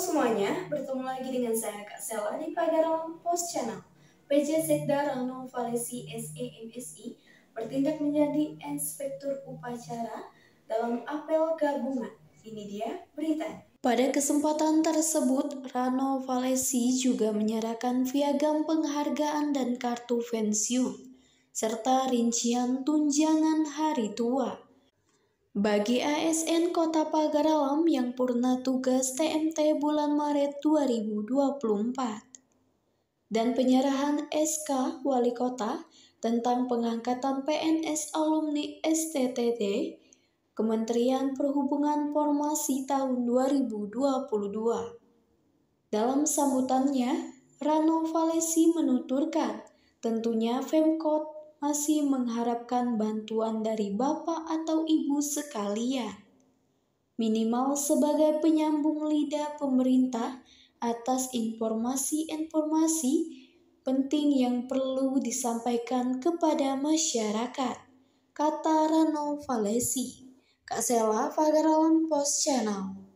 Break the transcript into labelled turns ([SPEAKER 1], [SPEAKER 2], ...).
[SPEAKER 1] semuanya, bertemu lagi dengan saya Kak Sela di Padaran Post Channel.
[SPEAKER 2] PJ Sekda Rano Valesi SEMSI bertindak menjadi Inspektur Upacara dalam apel gabungan. Ini dia berita.
[SPEAKER 1] Pada kesempatan tersebut, Rano Valesi juga menyerahkan piagam penghargaan dan kartu pensiun, serta rincian tunjangan hari tua. Bagi ASN Kota Pagaralam yang purna tugas TMT bulan Maret 2024 dan penyerahan SK Wali Kota tentang pengangkatan PNS alumni STTD Kementerian Perhubungan Formasi tahun 2022. Dalam sambutannya, Rano Valesi menuturkan, tentunya Femkot masih mengharapkan bantuan dari bapak atau ibu sekalian, minimal sebagai penyambung lidah pemerintah atas informasi-informasi penting yang perlu disampaikan kepada masyarakat, kata Rano Valesi. Kak Sela Fagarawan Post Channel.